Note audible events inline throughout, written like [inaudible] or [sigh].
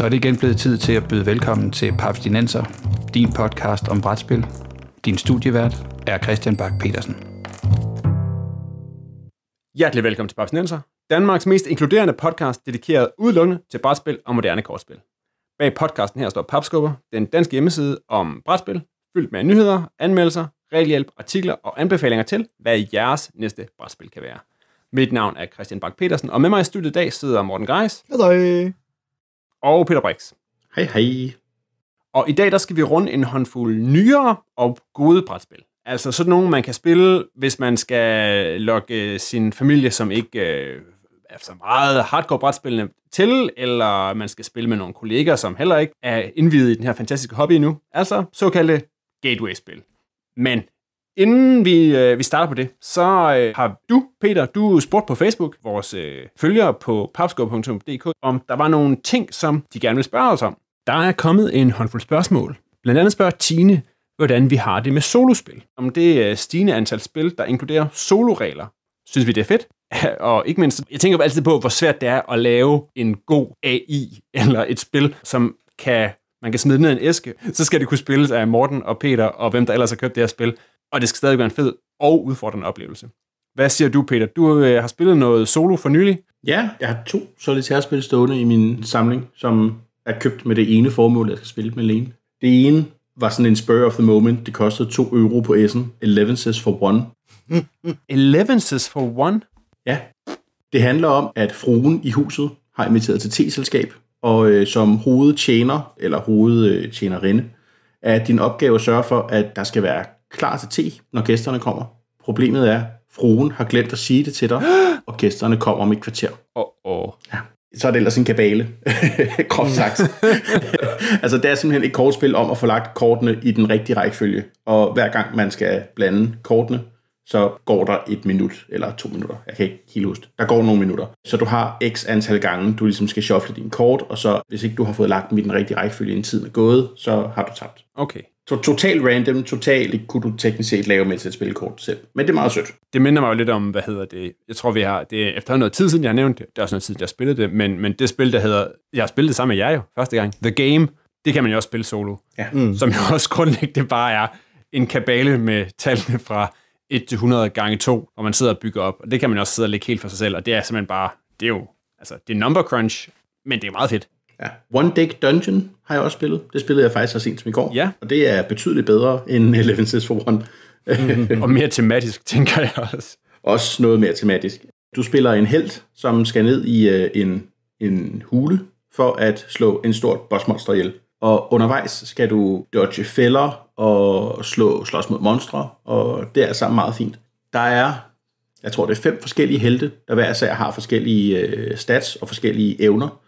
Så er det igen blevet tid til at byde velkommen til Papstinenser, din podcast om brætspil. Din studievært er Christian Bak petersen Hjertelig velkommen til Papstinenser, Danmarks mest inkluderende podcast dedikeret udelukkende til brætspil og moderne kortspil. Bag podcasten her står Papskubber, den danske hjemmeside om brætspil, fyldt med nyheder, anmeldelser, regelhjælp, artikler og anbefalinger til, hvad jeres næste brætspil kan være. Mit navn er Christian Bak petersen og med mig i studiet i dag sidder Morten Greis. Hej og Peter Brix. Hej hej. Og i dag der skal vi runde en håndfuld nyere og gode brætspil. Altså sådan nogle, man kan spille, hvis man skal lokke sin familie, som ikke øh, er så meget hardcore brætspillende til, eller man skal spille med nogle kolleger, som heller ikke er indvidet i den her fantastiske hobby endnu. Altså såkaldte gateway-spil. Men Inden vi, øh, vi starter på det, så øh, har du, Peter, du spurgt på Facebook, vores øh, følgere på papskov.dk, om der var nogle ting, som de gerne vil spørge os om. Der er kommet en håndfuld spørgsmål. Blandt andet spørger Tine, hvordan vi har det med solospil. Om det er stigende antal spil, der inkluderer soloregler. Synes vi, det er fedt? [laughs] og ikke mindst, jeg tænker altid på, hvor svært det er at lave en god AI, [laughs] eller et spil, som kan man kan smide ned en æske, så skal det kunne spilles af Morten og Peter og hvem der ellers har købt det her spil og det skal stadig være en fed og udfordrende oplevelse. Hvad siger du, Peter? Du øh, har spillet noget solo for nylig. Ja, jeg har to solitærspil stående i min samling, som er købt med det ene formål, at jeg skal spille dem alene. Det ene var sådan en spur of the moment. Det kostede 2 euro på S'en. 11 says for one. 11 [laughs] says for one? Ja. Det handler om, at fruen i huset har inviteret til teselskab, og øh, som hovedtjener, eller hovedtjenerinde, øh, er din opgave at sørge for, at der skal være klar til te, når gæsterne kommer. Problemet er, fruen har glemt at sige det til dig, [gasps] og gæsterne kommer om et kvarter. Oh, oh. Ja. Så er det ellers en kabale. [laughs] Groft sagt. [laughs] altså, det er simpelthen et kortspil om at få lagt kortene i den rigtige rækkefølge. Og hver gang man skal blande kortene, så går der et minut eller to minutter. Jeg kan ikke helt huske. Der går nogle minutter. Så du har x antal gange, du ligesom skal shuffle din kort, og så hvis ikke du har fået lagt dem i den rigtige rækkefølge, inden tiden er gået, så har du tabt. Okay. To, total random, totalt ikke kunne du teknisk set lave med til et spilkort selv. Men det er meget sødt. Det minder mig jo lidt om, hvad hedder det? Jeg tror, vi har, det er efterhånden noget tid siden, jeg har nævnt det. Det er også noget tid, jeg har spillet det. Men, men det spil, der hedder, jeg har spillet det sammen med jer jo, første gang. The Game, det kan man jo også spille solo. Ja. Mm. Som jo også grundlæggende bare er en kabale med tallene fra 1 til 100 gange 2, og man sidder og bygger op. Og det kan man også sidde og lægge helt for sig selv, og det er simpelthen bare, det er jo, altså, det er number crunch, men det er meget fedt. Ja. One Deck Dungeon har jeg også spillet. Det spillede jeg faktisk så sent som i går. Ja. Og det er betydeligt bedre end [laughs] Eleven Sets for One. mm-hmm. og mere tematisk, [laughs] tænker jeg også. Også noget mere tematisk. Du spiller en held, som skal ned i øh, en, en hule for at slå en stort bossmonster ihjel. Og undervejs skal du dodge fælder og slå, slås mod monstre, og det er sammen altså meget fint. Der er, jeg tror det er fem forskellige helte, der hver især har forskellige øh, stats og forskellige evner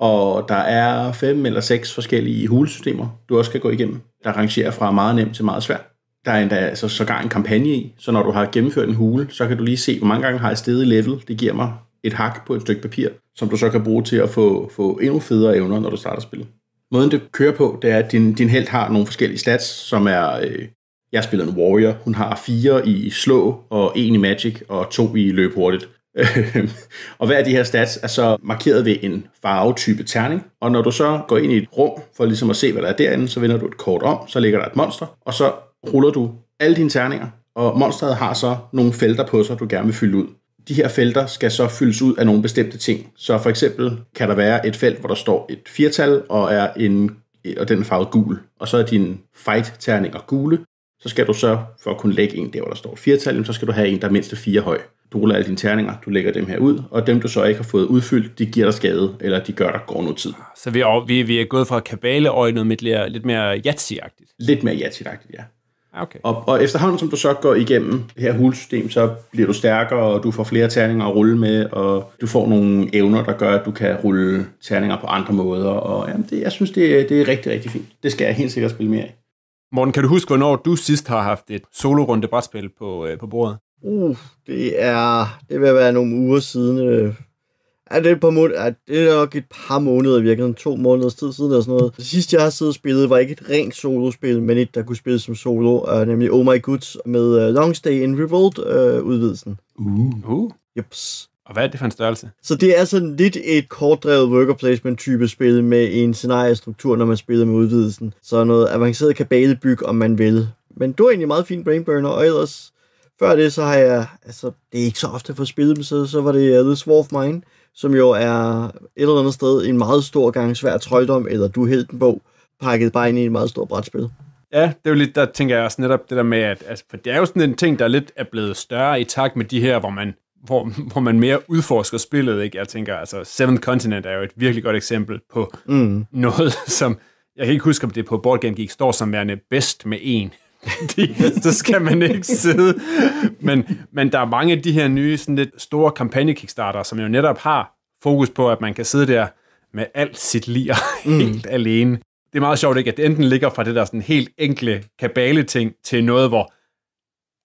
og der er fem eller seks forskellige hulesystemer, du også skal gå igennem, der rangerer fra meget nemt til meget svært. Der er endda altså, sågar en kampagne i, så når du har gennemført en hule, så kan du lige se, hvor mange gange har jeg steget i level. Det giver mig et hak på et stykke papir, som du så kan bruge til at få, få endnu federe evner, når du starter spillet. Måden det kører på, det er, at din, din held har nogle forskellige stats, som er, øh, jeg spiller en warrior, hun har fire i slå, og en i magic, og to i løb hurtigt. Øhm, og hver af de her stats er så markeret ved en farvetype terning, og når du så går ind i et rum for ligesom at se, hvad der er derinde, så vender du et kort om, så ligger der et monster, og så ruller du alle dine terninger, og monsteret har så nogle felter på sig, du gerne vil fylde ud. De her felter skal så fyldes ud af nogle bestemte ting. Så for eksempel kan der være et felt, hvor der står et firtal og er en og den er farvet gul, og så er dine fight-terninger gule, så skal du så, for at kunne lægge en der, hvor der står et firtal, så skal du have en, der er mindst fire høj du ruller alle dine terninger, du lægger dem her ud, og dem, du så ikke har fået udfyldt, de giver dig skade, eller de gør dig går noget tid. Så vi er, vi, vi er gået fra kabaleøjnet med lidt, lidt mere jatsi-agtigt? Lidt mere jatsi ja. Ah, okay. Og, og efterhånden, som du så går igennem det her hulsystem, så bliver du stærkere, og du får flere terninger at rulle med, og du får nogle evner, der gør, at du kan rulle terninger på andre måder. Og jamen, det, jeg synes, det, det er rigtig, rigtig fint. Det skal jeg helt sikkert spille mere af. Morten, kan du huske, hvornår du sidst har haft et solo-runde brætspil på, øh, på bordet? Uh, det er, det vil være nogle uger siden. Øh, er det, et par måneder, er det er nok et par måneder i virkeligheden, to måneder tid siden eller sådan noget. Det sidste jeg har siddet og spillet var ikke et rent solospil, men et der kunne spilles som solo, øh, nemlig Oh My Goods med øh, Long Stay in Revolt øh, udvidelsen. Uh. uh. Jups. Og hvad er det for en størrelse? Så det er sådan lidt et kortdrevet worker placement type spil med en scenariestruktur, når man spiller med udvidelsen. Så noget avanceret kabalebyg, om man vil. Men det er egentlig meget fin brainburner, og ellers før det, så har jeg, altså, det er ikke så ofte for spillet dem, så, så var det uh, The Swarf Mine, som jo er et eller andet sted en meget stor gang svær trøjdom, eller du hed den bog, pakket bare ind i et meget stort brætspil. Ja, det er jo lidt, der tænker jeg også netop det der med, at altså, for det er jo sådan en ting, der lidt er blevet større i takt med de her, hvor man, hvor, hvor man mere udforsker spillet, ikke? Jeg tænker, altså, Seven Continent er jo et virkelig godt eksempel på mm. noget, som, jeg kan ikke huske, om det på Board Game Geek står som værende bedst med en [laughs] det, så skal man ikke sidde. Men, men der er mange af de her nye, sådan lidt store kampagne-kickstarter, som jo netop har fokus på, at man kan sidde der med alt sit lir [laughs] mm. helt alene. Det er meget sjovt, ikke? at det enten ligger fra det der sådan helt enkle kabale-ting til noget, hvor,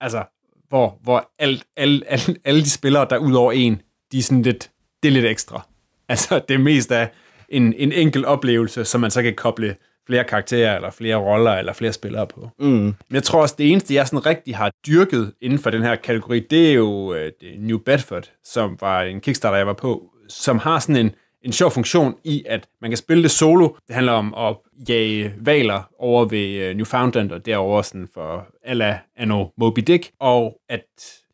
altså, hvor, hvor alt, alt, alt, alle de spillere, der ud over en, de er sådan lidt, det er lidt ekstra. Altså, det er mest af en, en enkel oplevelse, som man så kan koble flere karakterer, eller flere roller, eller flere spillere på. Mm. Men jeg tror også, det eneste, jeg sådan rigtig har dyrket inden for den her kategori, det er jo øh, er New Bedford, som var en Kickstarter, jeg var på, som har sådan en, en sjov funktion i, at man kan spille det solo. Det handler om at jage valer over ved øh, Newfoundland og derovre sådan for alla anno Moby Dick, og at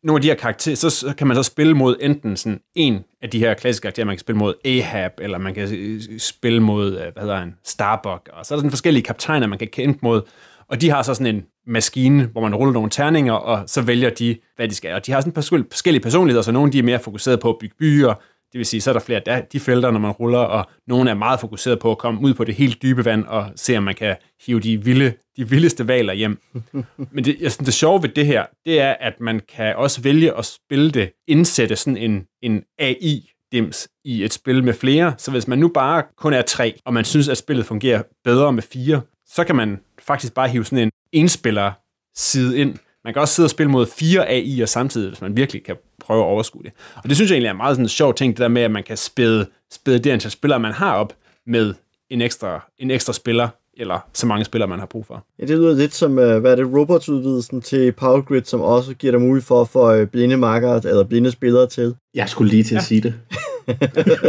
nogle af de her karakterer, så, så kan man så spille mod enten sådan en af de her klassiske karakterer, man kan spille mod Ahab, eller man kan øh, spille mod, øh, hvad hedder han, Starbuck, og så er der sådan forskellige kaptajner, man kan kæmpe mod, og de har så sådan en maskine, hvor man ruller nogle terninger, og så vælger de, hvad de skal. Og de har sådan forskellige personligheder, så nogle de er mere fokuseret på at bygge byer, det vil sige, så er der flere af de felter, når man ruller, og nogle er meget fokuseret på at komme ud på det helt dybe vand og se, om man kan hive de, vilde, de vildeste valer hjem. [laughs] Men det, jeg synes, det sjove ved det her, det er, at man kan også vælge at spille det, indsætte sådan en, en AI, dims i et spil med flere. Så hvis man nu bare kun er tre, og man synes, at spillet fungerer bedre med fire, så kan man faktisk bare hive sådan en enspiller side ind. Man kan også sidde og spille mod fire AI'er samtidig, hvis man virkelig kan prøve at overskue det. Og det synes jeg egentlig er meget sådan en sjov ting, det der med, at man kan spæde, spæde det antal spillere, man har op med en ekstra, en ekstra spiller, eller så mange spillere, man har brug for. Ja, det lyder lidt som, øh, hvad er det, robotsudvidelsen til Power Grid, som også giver dig mulighed for at få øh, blinde marker, eller blinde spillere til. Jeg skulle lige til ja. at sige det.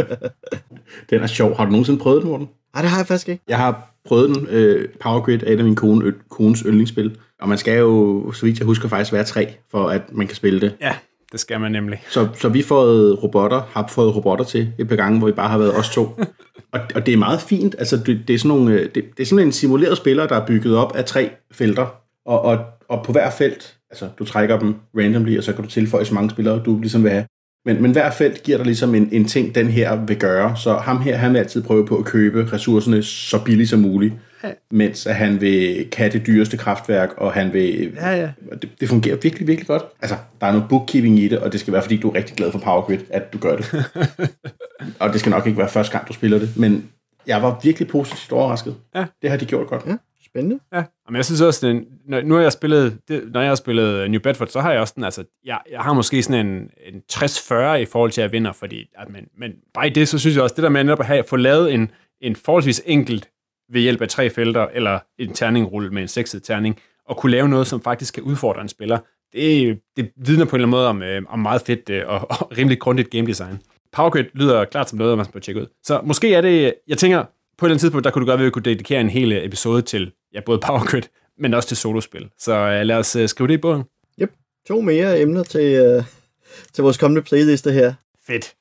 [laughs] den er sjov. Har du nogensinde prøvet den, Morten? Nej, det har jeg faktisk ikke. Jeg har prøvet den. Øh, Power Grid er et af min kone, ø- kones yndlingsspil. Og man skal jo, så vidt jeg husker, faktisk være tre, for at man kan spille det. Ja. Det skal man nemlig. Så, så vi fået robotter, har fået robotter til et par gange, hvor vi bare har været os to. og, og det er meget fint. Altså, det, det, er sådan nogle, øh, det, det er sådan en simuleret spiller, der er bygget op af tre felter. Og, og, og på hver felt, altså du trækker dem randomly, og så kan du tilføje så mange spillere, du ligesom vil have. Men, men hver felt giver dig ligesom en, en ting, den her vil gøre. Så ham her, han vil altid prøve på at købe ressourcerne så billigt som muligt ja. mens at han vil kan det dyreste kraftværk, og han vil... Ja, ja. Det, det fungerer virkelig, virkelig godt. Altså, der er noget bookkeeping i det, og det skal være, fordi du er rigtig glad for Power Grid, at du gør det. [laughs] og det skal nok ikke være første gang, du spiller det, men jeg var virkelig positivt overrasket. Ja. Det har de gjort godt. Ja. Spændende. Ja. Men jeg synes også, den, når, nu har jeg spillet, det, når jeg har spillet øh, New Bedford, så har jeg også den, altså, jeg, jeg har måske sådan en, en 60-40 i forhold til, at jeg vinder, fordi, at, men, men bare i det, så synes jeg også, det der med at have, få lavet en, en forholdsvis enkelt ved hjælp af tre felter eller en terningrulle med en sekset terning, og kunne lave noget, som faktisk kan udfordre en spiller, det, det vidner på en eller anden måde om, øh, om meget fedt øh, og, og rimelig grundigt game design. PowerGrid lyder klart som noget, man skal tjekke ud. Så måske er det, jeg tænker, på et eller andet tidspunkt, der kunne du godt være, at vi kunne dedikere en hel øh, episode til ja, både PowerGrid, men også til solospil. Så øh, lad os øh, skrive det i bogen. Yep. To mere emner til, øh, til vores kommende playliste her. Fedt.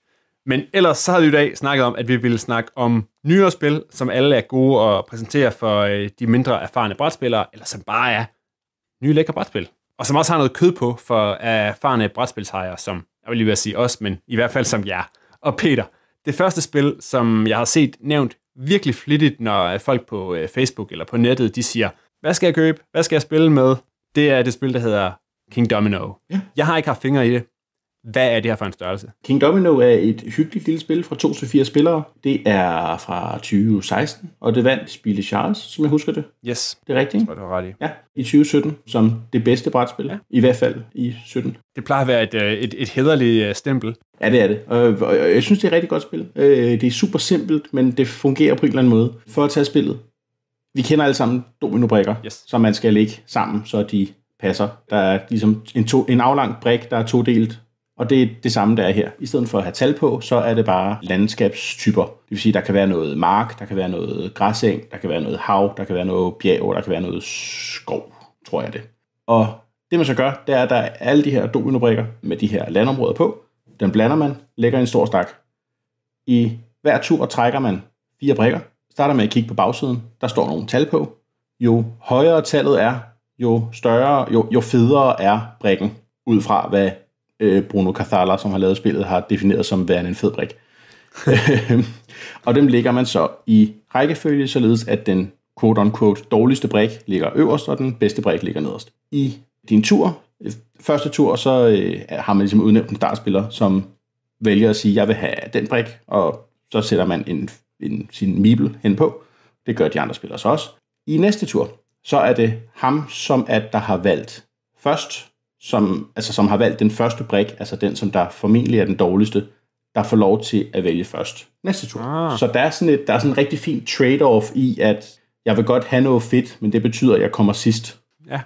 Men ellers så havde vi i dag snakket om, at vi ville snakke om nyere spil, som alle er gode at præsentere for øh, de mindre erfarne brætspillere, eller som bare er nye lækre brætspil. Og som også har noget kød på for erfarne brætspilshejere, som jeg vil lige ved sige os, men i hvert fald som jer og Peter. Det første spil, som jeg har set nævnt virkelig flittigt, når øh, folk på øh, Facebook eller på nettet, de siger, hvad skal jeg købe? Hvad skal jeg spille med? Det er det spil, der hedder King Domino. Ja. Jeg har ikke haft fingre i det, hvad er det her for en størrelse? King Domino er et hyggeligt lille spil fra 2 til 4 spillere. Det er fra 2016, og det vandt Spille Charles, som jeg husker det. Yes. Det er rigtigt, ikke? Jeg tror, det var ret i. Ja, i 2017, som det bedste brætspil. Ja. I hvert fald i 17. Det plejer at være et, øh, et, et hederligt øh, stempel. Ja, det er det. Og jeg synes, det er et rigtig godt spil. Øh, det er super simpelt, men det fungerer på en eller anden måde. For at tage spillet, vi kender alle sammen dominobrikker, yes. som man skal lægge sammen, så de passer. Der er ligesom en, to, en aflang brik, der er todelt og det er det samme, der er her. I stedet for at have tal på, så er det bare landskabstyper. Det vil sige, der kan være noget mark, der kan være noget græseng, der kan være noget hav, der kan være noget bjerg, der kan være noget skov, tror jeg det. Og det man så gør, det er, at der er alle de her dominobrikker med de her landområder på. Den blander man, lægger en stor stak. I hver tur trækker man fire brikker. Starter med at kigge på bagsiden. Der står nogle tal på. Jo højere tallet er, jo større, jo, jo federe er brikken, ud fra hvad øh, Bruno Cathala, som har lavet spillet, har defineret som værende en fed brik. [laughs] og dem ligger man så i rækkefølge, således at den quote-unquote dårligste brik ligger øverst, og den bedste brik ligger nederst. I din tur, første tur, så øh, har man ligesom udnævnt en startspiller, som vælger at sige, jeg vil have den brik, og så sætter man en, en, sin mibel hen på. Det gør de andre spillere så også. I næste tur, så er det ham, som at der har valgt først, som, altså, som har valgt den første brik, altså den, som der formentlig er den dårligste, der får lov til at vælge først næste tur. Ah. Så der er, sådan et, der er sådan en rigtig fin trade-off i, at jeg vil godt have noget fedt, men det betyder, at jeg kommer sidst. Ja.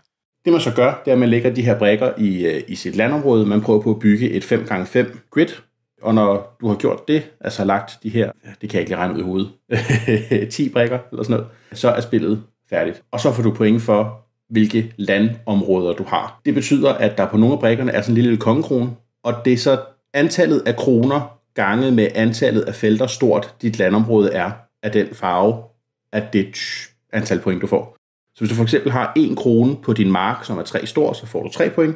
Det man så gør, det er, at man lægger de her brækker i, øh, i sit landområde. Man prøver på at bygge et 5x5 grid, og når du har gjort det, altså lagt de her, det kan jeg ikke lige regne ud i hovedet, 10 [laughs] brækker eller sådan noget, så er spillet færdigt. Og så får du point for, hvilke landområder du har. Det betyder, at der på nogle af brækkerne er sådan en lille, lille kongekrone, og det er så antallet af kroner ganget med antallet af felter, stort dit landområde er af den farve, af det antal point, du får. Så hvis du for eksempel har en krone på din mark, som er tre stor, så får du tre point.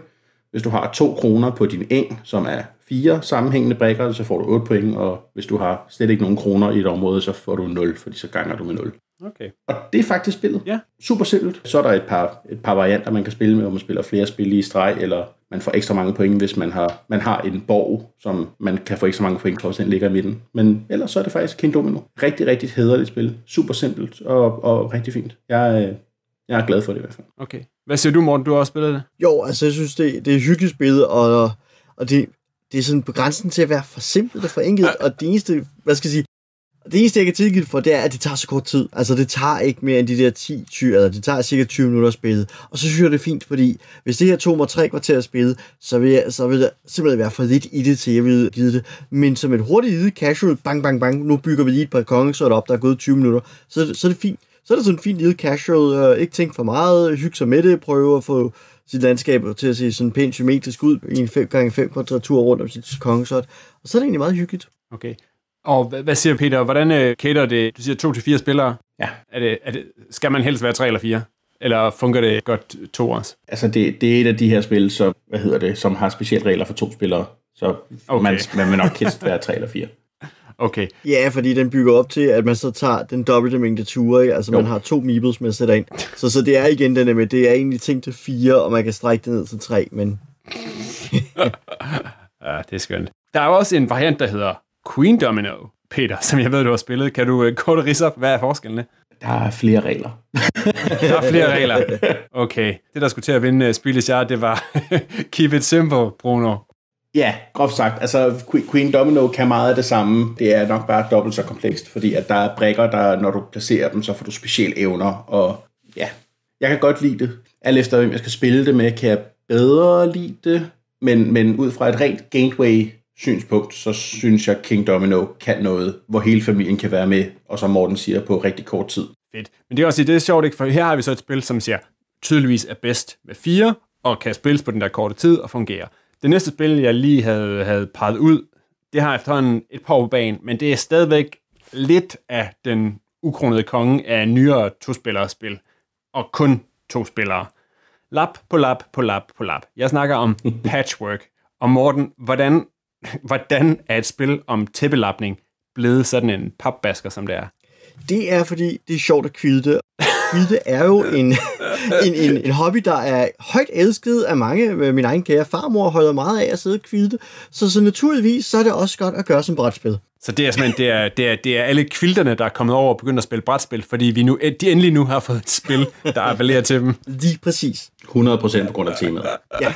Hvis du har to kroner på din eng, som er fire sammenhængende brækker, så får du 8 point, og hvis du har slet ikke nogen kroner i et område, så får du 0, fordi så ganger du med 0. Okay. Og det er faktisk spillet. Ja. Super simpelt. Så er der et par, et par varianter, man kan spille med, hvor man spiller flere spil i streg, eller man får ekstra mange point, hvis man har, man har en borg, som man kan få ekstra mange point for, hvis den ligger i midten. Men ellers så er det faktisk King Domino. Rigtig, rigtig hederligt spil. Super simpelt og, og rigtig fint. Jeg, øh, jeg er glad for det i hvert fald. Okay. Hvad siger du, Morten? Du har også spillet det? Jo, altså jeg synes, det, det er hyggeligt spil, og, og det, det er sådan på grænsen til at være for simpelt og for enkelt, og det eneste, hvad skal jeg sige, det eneste, jeg kan tilgive for, det er, at det tager så kort tid. Altså, det tager ikke mere end de der 10 20, eller det tager cirka 20 minutter at spille. Og så synes jeg, det er fint, fordi hvis det her tog mig 3 kvarter at spille, så vil, jeg, så vil der simpelthen være for lidt i det, til jeg ville give det. Men som et hurtigt ide, casual, bang, bang, bang, nu bygger vi lige et par kongesort op, der er gået 20 minutter, så, så er det fint. Så er det sådan en fin lille casual, øh, ikke tænk for meget, hygge sig med det, prøve at få sit landskab til at se sådan pænt symmetrisk ud i en 5x5 kvadratur rundt om sit kongesort. Og så er det egentlig meget hyggeligt. Okay, og hvad, siger Peter, hvordan øh, cater det? Du siger to til fire spillere. Ja. Er det, er det, skal man helst være tre eller fire? Eller fungerer det godt to også? Altså, det, det er et af de her spil, så, hvad hedder det, som har specielle regler for to spillere. Så okay. man, man vil nok helst være tre eller fire. [laughs] Okay. Ja, fordi den bygger op til, at man så tager den dobbelte mængde ture, ikke? altså jo. man har to meeples, man sætter ind. Så, så det er igen den der med, det er egentlig tænkt til fire, og man kan strække det ned til tre, men... [laughs] ja, det er skønt. Der er også en variant, der hedder Queen Domino, Peter, som jeg ved, du har spillet. Kan du øh, kort ridse op, hvad er forskellene? Der er flere regler. der er flere regler. Okay. Det, der skulle til at vinde øh, spillets jeg, det var [laughs] keep it simple, Bruno. Ja, groft sagt. Altså, Queen Domino kan meget af det samme. Det er nok bare dobbelt så komplekst, fordi at der er brækker, der, når du placerer dem, så får du specielle evner. Og ja, jeg kan godt lide det. Alt efter, hvem jeg skal spille det med, kan jeg bedre lide det. Men, men ud fra et rent gateway synspunkt, så synes jeg, King Domino kan noget, hvor hele familien kan være med, og som Morten siger, på rigtig kort tid. Fedt. Men det er også det er sjovt, ikke? for her har vi så et spil, som siger, tydeligvis er bedst med fire, og kan spilles på den der korte tid og fungere. Det næste spil, jeg lige havde, havde peget ud, det har efterhånden et par på banen, men det er stadigvæk lidt af den ukronede konge af nyere to-spillere spil, og kun to spillere. Lap på lap på lap på lap. Jeg snakker om [laughs] patchwork. Og Morten, hvordan hvordan er et spil om tæppelapning blevet sådan en papbasker, som det er? Det er, fordi det er sjovt at kvide Kvide er jo en, [laughs] en, en, en hobby, der er højt elsket af mange. Min egen kære farmor holder meget af at sidde og kvide. Så, så naturligvis så er det også godt at gøre som brætspil. Så det er simpelthen, det er, det er, det er alle kvilterne, der er kommet over og begyndt at spille brætspil, fordi vi nu, de endelig nu har fået et spil, der appellerer til dem. Lige præcis. 100% på grund af temaet. Ja.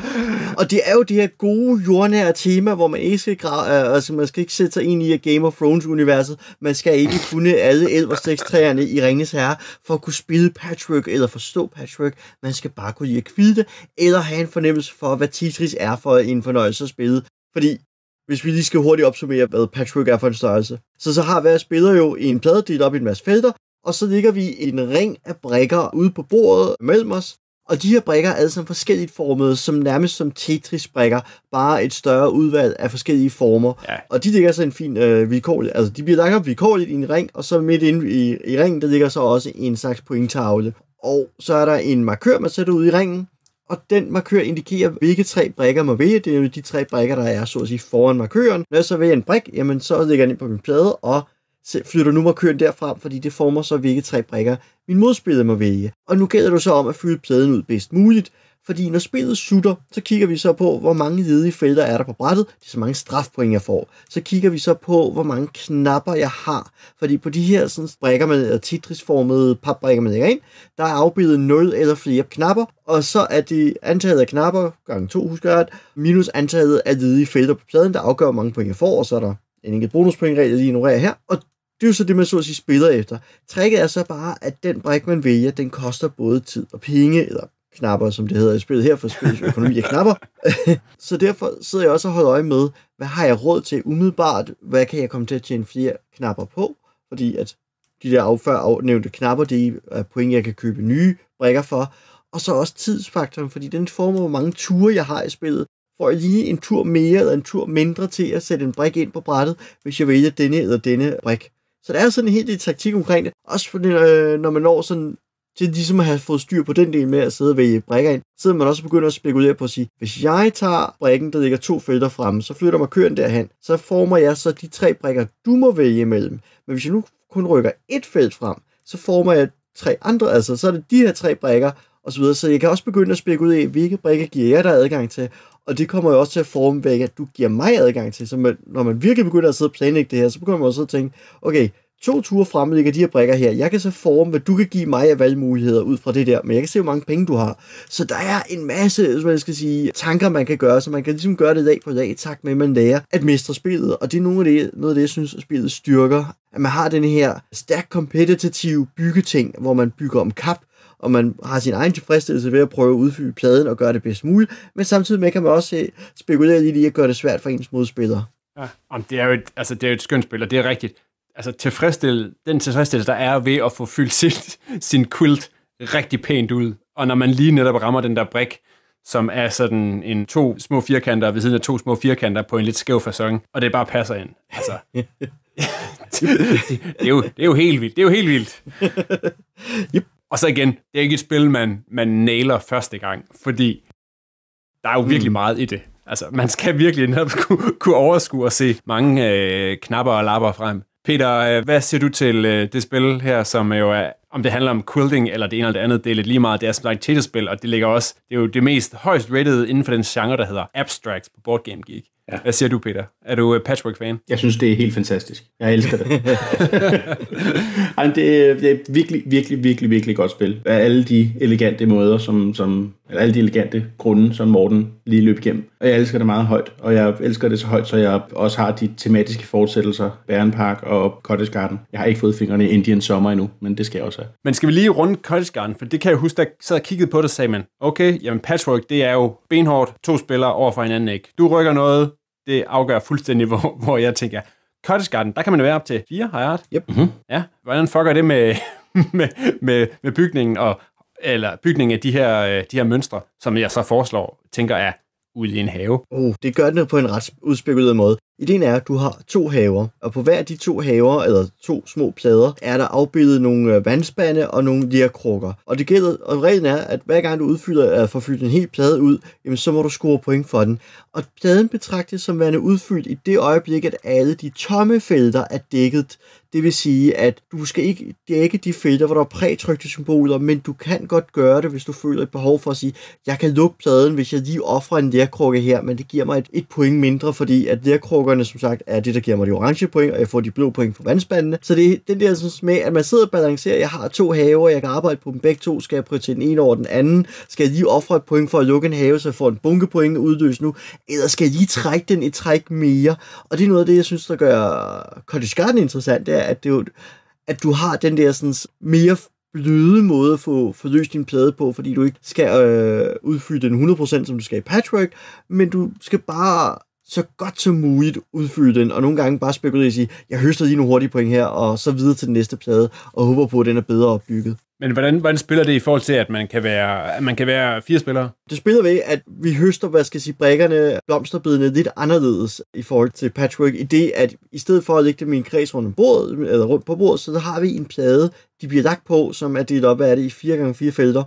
Og det er jo det her gode, jordnære tema, hvor man ikke skal, øh, altså, man skal ikke sætte sig ind i Game of Thrones-universet. Man skal ikke kunne alle elverstækstræerne i Ringens Herre for at kunne spille Patrick eller forstå Patrick. Man skal bare kunne lide at kvilde eller have en fornemmelse for, hvad Tetris er for en fornøjelse at spille. Fordi hvis vi lige skal hurtigt opsummere, hvad patchwork er for en størrelse. Så så har hver spiller jo en plade delt op i en masse felter, og så ligger vi en ring af brækker ude på bordet mellem os, og de her brækker er alle sammen forskelligt formede, som nærmest som Tetris-brækker, bare et større udvalg af forskellige former. Ja. Og de ligger så en fin øh, vilkårlig, altså de bliver lagt op vilkårligt i en ring, og så midt inde i, i ringen, der ligger så også en slags pointtavle. Og så er der en markør, man sætter ud i ringen, og den markør indikerer, hvilke tre brækker må vælge. Det er jo de tre brækker, der er så at sige, foran markøren. Når jeg så vælger en brik, jamen, så ligger den ind på min plade, og flytter nu markøren derfra, fordi det former så, hvilke tre brækker min modspiller må vælge. Og nu gælder det så om at fylde pladen ud bedst muligt, fordi når spillet sutter, så kigger vi så på, hvor mange ledige felter er der på brættet. Det er så mange strafpoint, jeg får. Så kigger vi så på, hvor mange knapper jeg har. Fordi på de her sådan, brækker med, eller tetrisformede papbrækker, man lægger ind, der er afbildet 0 eller flere knapper. Og så er det antallet af knapper, gange 2 husker jeg, minus antallet af ledige felter på pladen, der afgør, hvor mange point jeg får. Og så er der en enkelt bonuspointregel, jeg lige ignorerer her. Og det er jo så det, man så at sige spiller efter. Tricket er så bare, at den brik, man vælger, den koster både tid og penge, eller knapper, som det hedder i spillet her, for spillets [laughs] økonomi er knapper. [laughs] så derfor sidder jeg også og holder øje med, hvad har jeg råd til umiddelbart, hvad kan jeg komme til at tjene flere knapper på, fordi at de der affør nævnte knapper, det er point, jeg kan købe nye brækker for, og så også tidsfaktoren, fordi den former, hvor mange ture jeg har i spillet, får jeg lige en tur mere eller en tur mindre til at sætte en brik ind på brættet, hvis jeg vælger denne eller denne brik. Så der er sådan en helt lille taktik omkring det. Også fordi, øh, når man når sådan til ligesom at have fået styr på den del med at sidde og vælge brækker ind, så man også begynder at spekulere på at sige, hvis jeg tager brækken, der ligger to felter fremme, så flytter markøren derhen, så former jeg så de tre brækker, du må vælge imellem. Men hvis jeg nu kun rykker et felt frem, så former jeg tre andre, altså så er det de her tre brækker, og så, videre. så jeg kan også begynde at spekulere i, hvilke brækker giver jeg dig adgang til, og det kommer jo også til at forme, hvilke du giver mig adgang til. Så når man virkelig begynder at sidde og planlægge det her, så begynder man også at tænke, okay, to ture fremlægger de her brækker her. Jeg kan så forme, hvad du kan give mig af valgmuligheder ud fra det der, men jeg kan se, hvor mange penge du har. Så der er en masse, som jeg skal sige, tanker, man kan gøre, så man kan ligesom gøre det dag på dag, tak med, at man lærer at mestre spillet. Og det er nogle af det, noget af det, jeg synes, at spillet styrker. At man har den her stærkt kompetitive byggeting, hvor man bygger om kap, og man har sin egen tilfredsstillelse ved at prøve at udfylde pladen og gøre det bedst muligt, men samtidig med kan man også spekulere lidt i at gøre det svært for ens modspillere. Ja, det er jo et, altså, det er et skønt spil, og det er rigtigt altså tilfredsstille, den tilfredsstillelse, der er ved at få fyldt [laughs] sin, sin quilt rigtig pænt ud. Og når man lige netop rammer den der brik, som er sådan en to små firkanter ved siden af to små firkanter på en lidt skæv facon, og det bare passer ind. Altså, det, [laughs] det, det, er jo, det er jo helt vildt. Det er jo helt vildt. [laughs] yep. Og så igen, det er ikke et spil, man, man nailer første gang, fordi der er jo virkelig mm. meget i det. Altså, man skal virkelig netop kunne, kunne overskue og se mange øh, knapper og lapper frem. Peter, øh, hvad siger du til øh, det spil her, som jo er, øh, om det handler om quilting eller det ene eller det andet, det er lidt lige meget, det er som et spil og det ligger også, det er jo det mest højst rated inden for den genre, der hedder Abstract på Board Game Geek. Ja. Hvad siger du, Peter? Er du øh, Patchwork-fan? Jeg synes, det er helt fantastisk. Jeg elsker det. [laughs] Ej, øh, det, er, det er virkelig, virkelig, virkelig, virkelig godt spil. Af alle de elegante måder, som, som eller alle de elegante grunde, som Morten lige løb igennem. Og jeg elsker det meget højt, og jeg elsker det så højt, så jeg også har de tematiske fortsættelser, Bæren Park og Cottage Garden. Jeg har ikke fået fingrene i Indian Sommer endnu, men det skal jeg også have. Men skal vi lige runde Cottage Garden, for det kan jeg huske, der sad og kiggede på det, sagde man, okay, jamen Patchwork, det er jo benhårdt, to spillere over for hinanden, ikke? Du rykker noget, det afgør fuldstændig, [laughs] hvor, hvor jeg tænker, Cottage Garden, der kan man være op til fire, har jeg hørt. Yep. Mm-hmm. Ja. Hvordan fucker det med, [laughs] med, med, med bygningen og eller bygningen af de her, øh, de her mønstre, som jeg så foreslår, tænker er ude i en have. Uh, det gør det på en ret udspekuleret måde. Ideen er, at du har to haver, og på hver af de to haver, eller to små plader, er der afbildet nogle øh, vandspande og nogle lærkrukker. Og det gælder, og reglen er, at hver gang du udfylder, øh, får fyldt en hel plade ud, jamen så må du score point for den. Og pladen betragtes som værende udfyldt i det øjeblik, at alle de tomme felter er dækket. Det vil sige, at du skal ikke dække de felter, hvor der er prætrykte symboler, men du kan godt gøre det, hvis du føler et behov for at sige, jeg kan lukke pladen, hvis jeg lige offrer en lærkrukke her, men det giver mig et, et point mindre, fordi at lærkrukke Sukkerne, som sagt, er det, der giver mig de orange point, og jeg får de blå point for vandspandene. Så det er den der sådan, med, at man sidder og balancerer, jeg har to haver, jeg kan arbejde på dem begge to, skal jeg prioritere den ene over den anden, skal jeg lige ofre et point for at lukke en have, så jeg får en bunke point udløst nu, eller skal jeg lige trække den et træk mere? Og det er noget af det, jeg synes, der gør Cottage Garden interessant, det er, at, det jo, at du har den der sådan, mere bløde måde at få, få løst din plade på, fordi du ikke skal øh, udfylde den 100%, som du skal i patchwork, men du skal bare så godt som muligt udfylde den, og nogle gange bare spekulere i sige, jeg høster lige nogle hurtige point her, og så videre til den næste plade, og håber på, at den er bedre opbygget. Men hvordan, hvordan spiller det i forhold til, at man kan være, at man kan være fire spillere? Det spiller ved, at vi høster, hvad skal jeg sige, brækkerne, blomsterbidene lidt anderledes i forhold til patchwork, i det, at i stedet for at lægge dem i en kreds rundt, om bordet, eller rundt på bordet, så der har vi en plade, de bliver lagt på, som er delt op af det i 4x4 felter,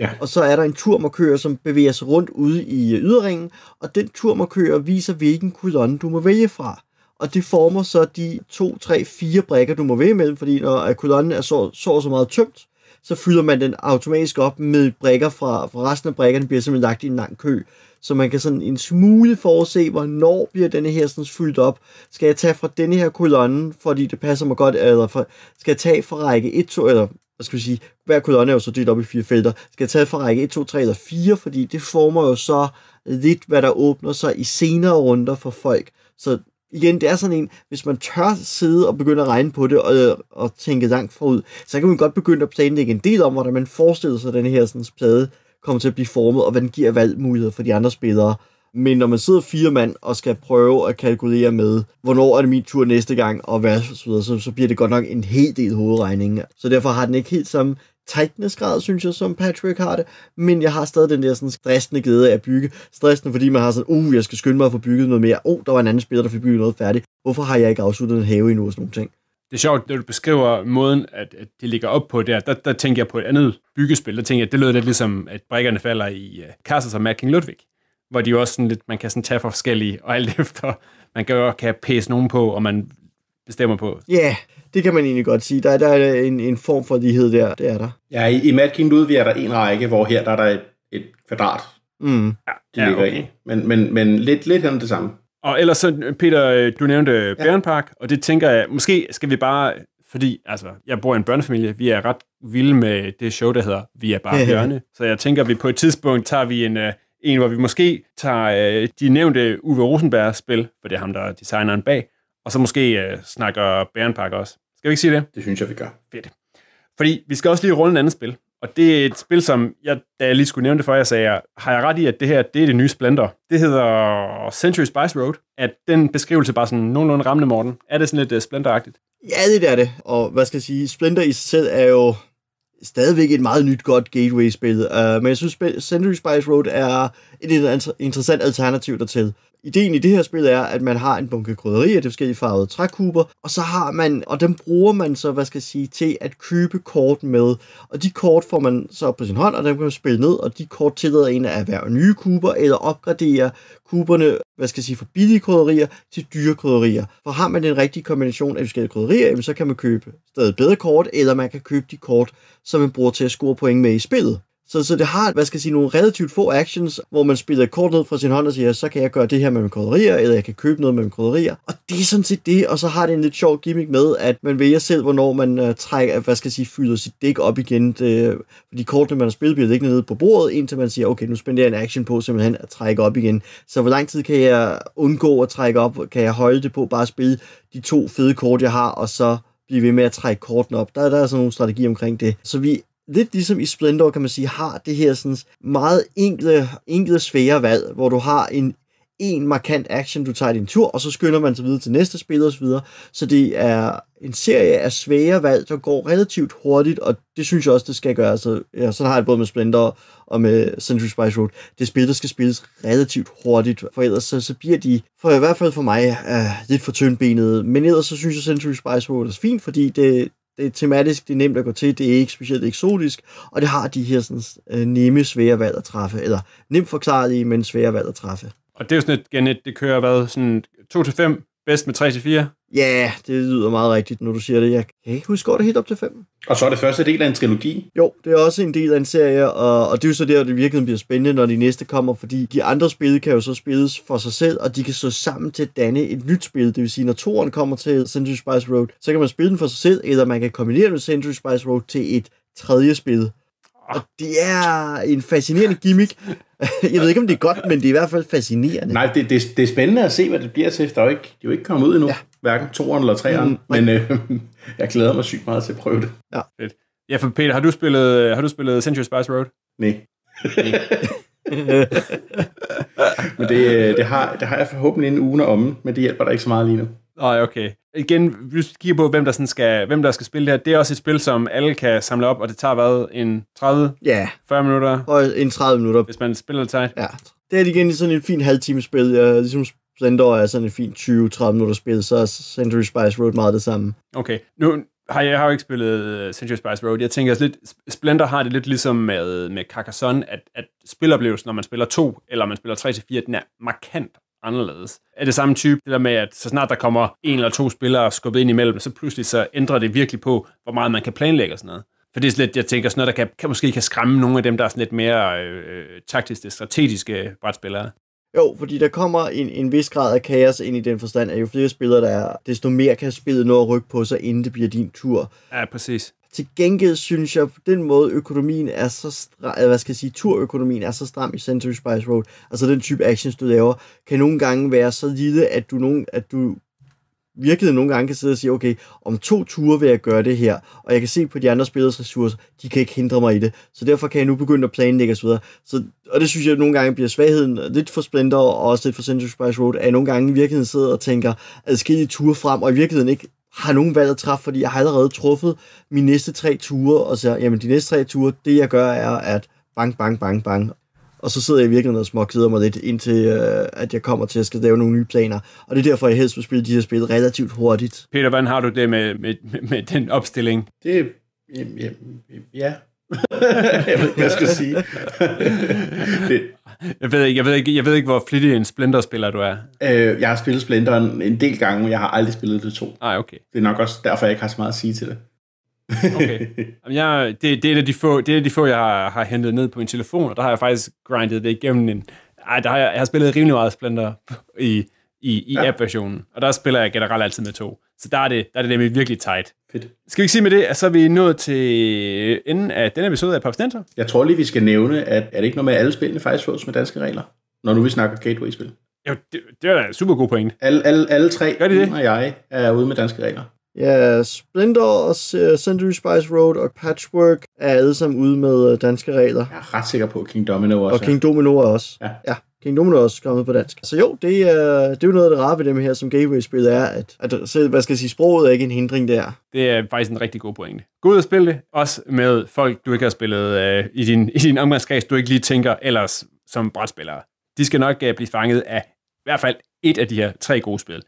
Ja. Og så er der en turmarkør, som bevæger sig rundt ude i øh, yderringen, og den turmarkør viser, hvilken kolonne du må vælge fra. Og det former så de 2, 3, 4 brækker, du må vælge mellem, fordi når øh, kolonnen er så, så, så meget tømt, så fylder man den automatisk op med brækker fra, fra resten af brækkerne, bliver simpelthen lagt i en lang kø. Så man kan sådan en smule forudse, hvornår bliver denne her sådan fyldt op. Skal jeg tage fra denne her kolonne, fordi det passer mig godt, eller for, skal jeg tage fra række 1, 2, eller hvad skal vi sige, hver kolonne er jo så delt op i fire felter. Skal jeg tage fra række 1, 2, 3 eller 4, fordi det former jo så lidt, hvad der åbner sig i senere runder for folk. Så igen, det er sådan en, hvis man tør sidde og begynde at regne på det og, og tænke langt forud, så kan man godt begynde at planlægge en del om, hvordan man forestiller sig, at den her sådan, plade kommer til at blive formet, og hvad den giver valgmuligheder for de andre spillere. Men når man sidder fire mand og skal prøve at kalkulere med, hvornår er det min tur næste gang, og hvad så, videre, så, så bliver det godt nok en hel del hovedregning. Så derfor har den ikke helt samme tightness-grad, synes jeg, som Patrick har det, men jeg har stadig den der sådan, stressende glæde af at bygge. Stressende, fordi man har sådan, uh, jeg skal skynde mig at få bygget noget mere. Oh, der var en anden spiller, der fik bygget noget færdigt. Hvorfor har jeg ikke afsluttet en have endnu og sådan nogle ting? det er sjovt, når du beskriver måden, at, at det ligger op på der, der, der tænker jeg på et andet byggespil, der tænker jeg, at det lød lidt ligesom, at brækkerne falder i uh, øh, Castles og Mad King Ludwig hvor de jo også sådan lidt, man kan sådan tage for forskellige, og alt [laughs] efter, man kan jo kan pæse nogen på, og man bestemmer på. Ja, yeah, det kan man egentlig godt sige. Der, er, der er en, en form for lighed der, det er der. Ja, i, i Mad King er der en række, hvor her der er der et, et kvadrat, mm. de ja, ligger okay. i. Men, men, men lidt, lidt hen det samme. Og ellers så, Peter, øh, du nævnte øh, ja. Bærenpark, og det tænker jeg, måske skal vi bare, fordi altså, jeg bor i en børnefamilie, vi er ret vilde med det show, der hedder Vi er bare [laughs] bjørne, så jeg tænker, at vi på et tidspunkt tager vi en øh, en, hvor vi måske tager øh, de nævnte Uwe Rosenberg-spil, for det er ham, der er designeren bag, og så måske øh, snakker Bærenpark også. Skal vi ikke sige det? Det synes jeg, vi gør. Fedt. Fordi vi skal også lige runde en andet spil, og det er et spil, som jeg, da jeg lige skulle nævne det før, jeg sagde, har jeg ret i, at det her, det er det nye Splendor. Det hedder Century Spice Road. At den beskrivelse bare sådan nogenlunde rammende, Morten? Er det sådan lidt uh, Splendor-agtigt? Ja, det er det. Og hvad skal jeg sige, Splendor i sig selv er jo stadigvæk et meget nyt godt gateway-spil, uh, men jeg synes, Century Spice Road er et, et interessant alternativ dertil. Ideen i det her spil er, at man har en bunke krydderier, det forskellige farvede trækuber, og så har man, og dem bruger man så, hvad skal jeg sige, til at købe kort med. Og de kort får man så på sin hånd, og dem kan man spille ned, og de kort tillader en at erhverve nye kuber, eller opgradere kuberne, hvad skal jeg sige, fra billige krydderier til dyre krydderier. For har man den rigtige kombination af forskellige krydderier, så kan man købe stadig bedre kort, eller man kan købe de kort, som man bruger til at score point med i spillet. Så, så det har, hvad skal jeg sige, nogle relativt få actions, hvor man spiller et kort ned fra sin hånd og siger, så kan jeg gøre det her med mine krydderier, eller jeg kan købe noget med mine krydderier. Og det er sådan set det, og så har det en lidt sjov gimmick med, at man vælger selv, hvornår man uh, trækker, hvad skal jeg sige, fylder sit dæk op igen. Det, fordi kortene, man har spillet, bliver ikke nede på bordet, indtil man siger, okay, nu spænder jeg en action på simpelthen at trække op igen. Så hvor lang tid kan jeg undgå at trække op? Kan jeg holde det på bare at spille de to fede kort, jeg har, og så blive ved med at trække kortene op. Der, der er sådan nogle strategier omkring det. Så vi lidt ligesom i Splendor, kan man sige, har det her sådan meget enkle, enkle svære valg, hvor du har en, en markant action, du tager din tur, og så skynder man sig videre til næste spil og så videre. Så det er en serie af svære valg, der går relativt hurtigt, og det synes jeg også, det skal gøre. Så, ja, sådan har jeg det både med Splendor og med Century Spice Road. Det spil, der skal spilles relativt hurtigt, for ellers så, så bliver de, for i hvert fald for mig, uh, lidt for tyndbenede. Men ellers så synes jeg, Century Spice Road er fint, fordi det, det er tematisk, det er nemt at gå til, det er ikke specielt eksotisk, og det har de her sådan, øh, nemme, svære valg at træffe, eller nemt forklarelige, men svære valg at træffe. Og det er jo sådan et, igen, det kører hvad, sådan 2-5, bedst med 3-4, Ja, det lyder meget rigtigt, når du siger det. Jeg kan ikke huske, det helt op til fem. Og så er det første del af en trilogi? Jo, det er også en del af en serie, og, og det er jo så der, det virkelig bliver spændende, når de næste kommer, fordi de andre spil kan jo så spilles for sig selv, og de kan så sammen til at danne et nyt spil. Det vil sige, når toren kommer til Century Spice Road, så kan man spille den for sig selv, eller man kan kombinere den med Century Spice Road til et tredje spil. Og det er en fascinerende gimmick. [laughs] Jeg ved ikke, om det er godt, men det er i hvert fald fascinerende. Nej, det, det, det er spændende at se, hvad det bliver til. Der er jo ikke, de er jo ikke kommet ud endnu, ja. hverken toeren eller treeren, mm, men øh, [laughs] jeg glæder mig sygt meget til at prøve det. Ja, Fedt. ja for Peter, har du spillet, øh, har du spillet Century Spice Road? Nej. [laughs] men det, øh, det, har, det har jeg forhåbentlig en uge om, men det hjælper dig ikke så meget lige nu. Nej, okay. Igen, hvis vi kigger på, hvem der, sådan skal, hvem der skal spille det her, det er også et spil, som alle kan samle op, og det tager hvad, en 30? Ja. 40 minutter? Og en 30 minutter. Hvis man spiller det tight? Ja. Det er igen sådan en fin halvtime spil. Jeg, ligesom Splendor er sådan en fin 20-30 minutter spil, så er Century Spice Road meget det samme. Okay. Nu, har jeg har jo ikke spillet øh, Century Spice Road. Jeg tænker også lidt, Splendor har det lidt ligesom med, med Carcassonne, at, at spiloplevelsen, når man spiller to, eller man spiller tre til fire, den er markant anderledes. Er det samme type, det der med, at så snart der kommer en eller to spillere skubbet ind imellem, så pludselig så ændrer det virkelig på, hvor meget man kan planlægge og sådan noget. For det er sådan lidt, jeg tænker, sådan noget, der kan, kan måske kan skræmme nogle af dem, der er sådan lidt mere øh, øh taktiske, strategiske brætspillere. Jo, fordi der kommer en, en vis grad af kaos ind i den forstand, at jo flere spillere der er, desto mere kan spillet nå at rykke på sig, inden det bliver din tur. Ja, præcis. Til gengæld synes jeg på den måde, økonomien er så stram, hvad skal jeg sige, turøkonomien er så stram i Century Spice Road, altså den type actions, du laver, kan nogle gange være så lille, at du, nogen, at du virkelig nogle gange kan sidde og sige, okay, om to ture vil jeg gøre det her, og jeg kan se på de andre spillers ressourcer, de kan ikke hindre mig i det, så derfor kan jeg nu begynde at planlægge osv. Så, og det synes jeg nogle gange bliver svagheden lidt for Splendor og også lidt for Central Spice Road, at jeg nogle gange i virkeligheden sidder og tænker adskillige ture frem, og i virkeligheden ikke har nogen valgt at træffe, fordi jeg har allerede truffet mine næste tre ture, og så, jamen de næste tre ture, det jeg gør er, at bang, bang, bang, bang. Og så sidder jeg virkeligheden og småkeder mig lidt, indtil øh, at jeg kommer til at skal lave nogle nye planer. Og det er derfor, jeg helst vil spille de her spil relativt hurtigt. Peter, hvordan har du det med, med, med, med den opstilling? Det, ja, ja, jeg ved ikke, hvad jeg skal sige. det. Jeg, ved ikke, jeg, ved ikke, jeg ved ikke, hvor flittig en Splinter-spiller du er. Øh, jeg har spillet Splinter en, del gange, men jeg har aldrig spillet det to. Ej, ah, okay. Det er nok også derfor, jeg ikke har så meget at sige til det. okay. jeg, det, det, er et de få, det er de få, jeg har, har hentet ned på min telefon, og der har jeg faktisk grindet det igennem en... Ej, der har jeg, jeg har spillet rimelig meget Splinter i, i, i ja. app-versionen, og der spiller jeg generelt altid med to. Så der er det, der er det nemlig virkelig tight. Fedt. Skal vi ikke sige med det, at så er vi nået til enden af denne episode af Papstenter? Jeg tror lige, vi skal nævne, at er det ikke noget med, at alle spillene faktisk fås med danske regler, når nu vi snakker gateway-spil? Jo, det, det er da en super god point. Alle, alle, alle tre, Gør de det? og jeg, er ude med danske regler. Ja, Splinter og øh, Century Spice Road og Patchwork er alle sammen ude med øh, danske regler. Jeg er ret sikker på, at King Domino også Og King Domino også. Ja. ja. King også kommet på dansk. Så altså, jo, det, er, det er jo noget af det rare ved dem her, som gateway-spil er, at, at altså, hvad skal jeg sige, sproget er ikke en hindring der. Det er faktisk en rigtig god pointe. Gå ud og spil det, også med folk, du ikke har spillet øh, i, din, i din omgangskreds, du ikke lige tænker ellers som brætspillere. De skal nok øh, blive fanget af i hvert fald et af de her tre gode spil.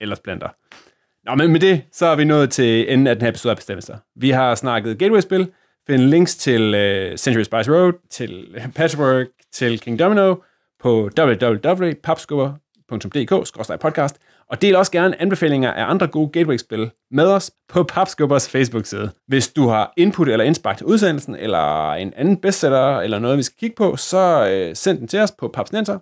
Ellers blandt dig. Nå, men med det, så er vi nået til enden af den her episode af Bestemmelser. Vi har snakket gateway-spil, find links til øh, Century Spice Road, til øh, Patchwork, til King Domino, på www.papskubber.dk-podcast, og del også gerne anbefalinger af andre gode Gateway-spil med os på Papskubbers Facebook-side. Hvis du har input eller indspark til udsendelsen, eller en anden bestseller, eller noget, vi skal kigge på, så øh, send den til os på papsnenser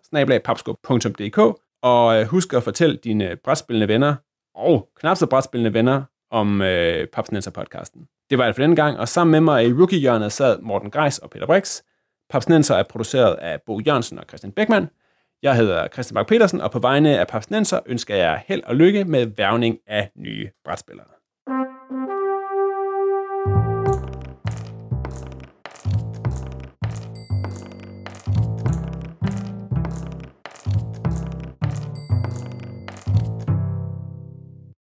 og øh, husk at fortælle dine brætspillende venner, og knap så brætspillende venner, om øh, Papsnenser-podcasten. Det var det for denne gang, og sammen med mig i rookie-hjørnet sad Morten Greis og Peter Brix. Papsnenser er produceret af Bo Jørgensen og Christian Beckmann. Jeg hedder Christian Mark Petersen, og på vegne af Papsnenser ønsker jeg held og lykke med værvning af nye brætspillere.